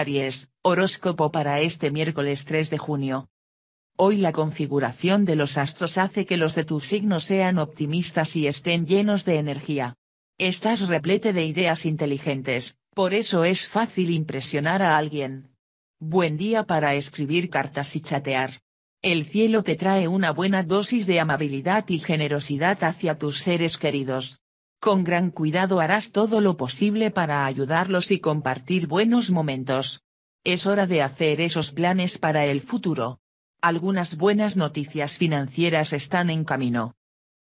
Aries, horóscopo para este miércoles 3 de junio. Hoy la configuración de los astros hace que los de tu signo sean optimistas y estén llenos de energía. Estás replete de ideas inteligentes, por eso es fácil impresionar a alguien. Buen día para escribir cartas y chatear. El cielo te trae una buena dosis de amabilidad y generosidad hacia tus seres queridos. Con gran cuidado harás todo lo posible para ayudarlos y compartir buenos momentos. Es hora de hacer esos planes para el futuro. Algunas buenas noticias financieras están en camino.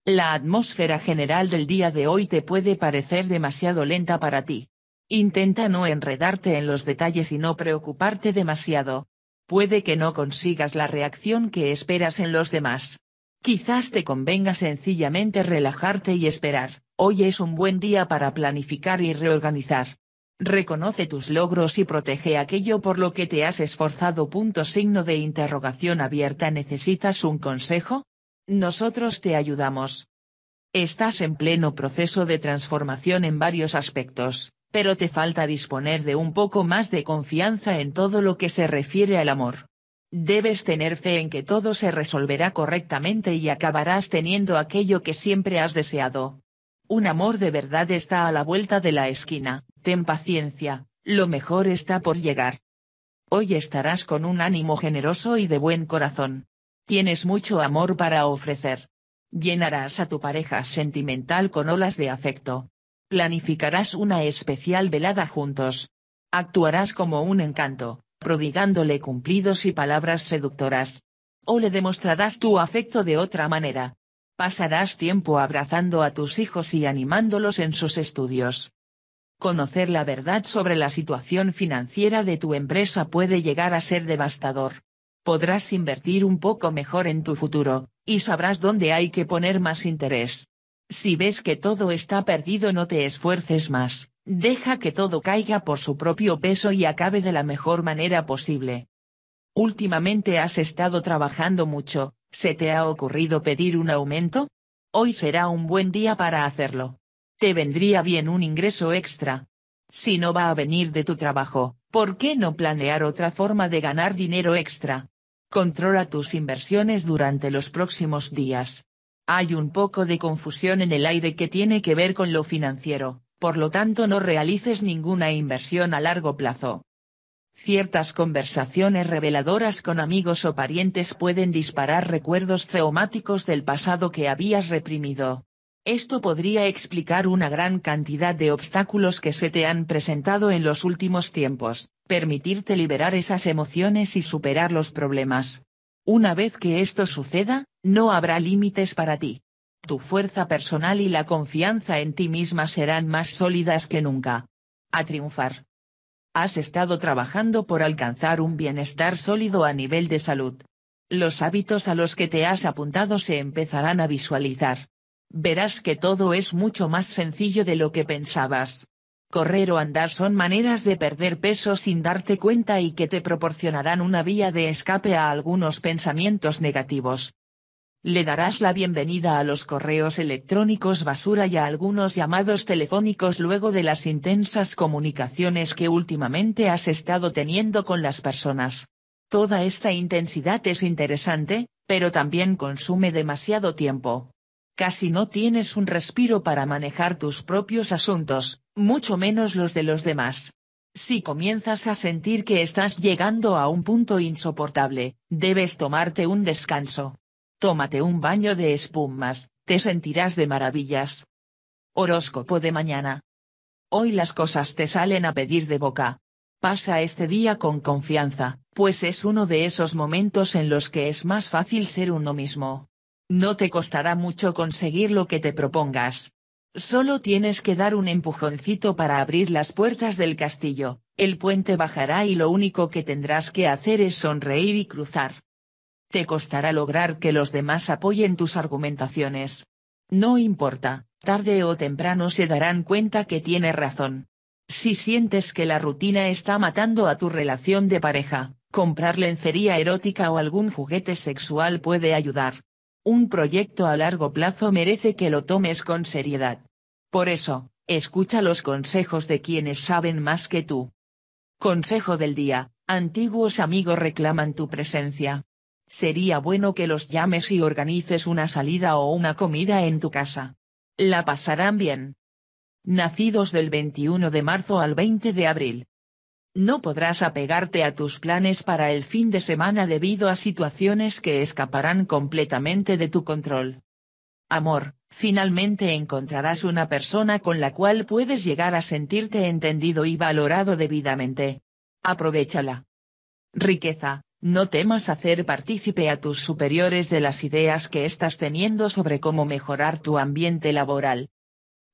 La atmósfera general del día de hoy te puede parecer demasiado lenta para ti. Intenta no enredarte en los detalles y no preocuparte demasiado. Puede que no consigas la reacción que esperas en los demás. Quizás te convenga sencillamente relajarte y esperar. Hoy es un buen día para planificar y reorganizar. Reconoce tus logros y protege aquello por lo que te has esforzado. Punto signo de interrogación abierta. ¿Necesitas un consejo? Nosotros te ayudamos. Estás en pleno proceso de transformación en varios aspectos, pero te falta disponer de un poco más de confianza en todo lo que se refiere al amor. Debes tener fe en que todo se resolverá correctamente y acabarás teniendo aquello que siempre has deseado. Un amor de verdad está a la vuelta de la esquina, ten paciencia, lo mejor está por llegar. Hoy estarás con un ánimo generoso y de buen corazón. Tienes mucho amor para ofrecer. Llenarás a tu pareja sentimental con olas de afecto. Planificarás una especial velada juntos. Actuarás como un encanto, prodigándole cumplidos y palabras seductoras. O le demostrarás tu afecto de otra manera, pasarás tiempo abrazando a tus hijos y animándolos en sus estudios. Conocer la verdad sobre la situación financiera de tu empresa puede llegar a ser devastador. Podrás invertir un poco mejor en tu futuro, y sabrás dónde hay que poner más interés. Si ves que todo está perdido no te esfuerces más, deja que todo caiga por su propio peso y acabe de la mejor manera posible. Últimamente has estado trabajando mucho, ¿Se te ha ocurrido pedir un aumento? Hoy será un buen día para hacerlo. Te vendría bien un ingreso extra. Si no va a venir de tu trabajo, ¿por qué no planear otra forma de ganar dinero extra? Controla tus inversiones durante los próximos días. Hay un poco de confusión en el aire que tiene que ver con lo financiero, por lo tanto no realices ninguna inversión a largo plazo. Ciertas conversaciones reveladoras con amigos o parientes pueden disparar recuerdos traumáticos del pasado que habías reprimido. Esto podría explicar una gran cantidad de obstáculos que se te han presentado en los últimos tiempos, permitirte liberar esas emociones y superar los problemas. Una vez que esto suceda, no habrá límites para ti. Tu fuerza personal y la confianza en ti misma serán más sólidas que nunca. A triunfar. Has estado trabajando por alcanzar un bienestar sólido a nivel de salud. Los hábitos a los que te has apuntado se empezarán a visualizar. Verás que todo es mucho más sencillo de lo que pensabas. Correr o andar son maneras de perder peso sin darte cuenta y que te proporcionarán una vía de escape a algunos pensamientos negativos le darás la bienvenida a los correos electrónicos basura y a algunos llamados telefónicos luego de las intensas comunicaciones que últimamente has estado teniendo con las personas. Toda esta intensidad es interesante, pero también consume demasiado tiempo. Casi no tienes un respiro para manejar tus propios asuntos, mucho menos los de los demás. Si comienzas a sentir que estás llegando a un punto insoportable, debes tomarte un descanso. Tómate un baño de espumas, te sentirás de maravillas. Horóscopo de mañana. Hoy las cosas te salen a pedir de boca. Pasa este día con confianza, pues es uno de esos momentos en los que es más fácil ser uno mismo. No te costará mucho conseguir lo que te propongas. Solo tienes que dar un empujoncito para abrir las puertas del castillo, el puente bajará y lo único que tendrás que hacer es sonreír y cruzar. Te costará lograr que los demás apoyen tus argumentaciones. No importa, tarde o temprano se darán cuenta que tiene razón. Si sientes que la rutina está matando a tu relación de pareja, comprar lencería erótica o algún juguete sexual puede ayudar. Un proyecto a largo plazo merece que lo tomes con seriedad. Por eso, escucha los consejos de quienes saben más que tú. Consejo del día, antiguos amigos reclaman tu presencia sería bueno que los llames y organices una salida o una comida en tu casa. La pasarán bien. Nacidos del 21 de marzo al 20 de abril. No podrás apegarte a tus planes para el fin de semana debido a situaciones que escaparán completamente de tu control. Amor, finalmente encontrarás una persona con la cual puedes llegar a sentirte entendido y valorado debidamente. Aprovechala. Riqueza, no temas hacer partícipe a tus superiores de las ideas que estás teniendo sobre cómo mejorar tu ambiente laboral.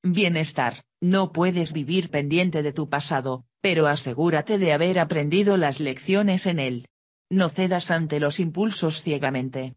Bienestar, no puedes vivir pendiente de tu pasado, pero asegúrate de haber aprendido las lecciones en él. No cedas ante los impulsos ciegamente.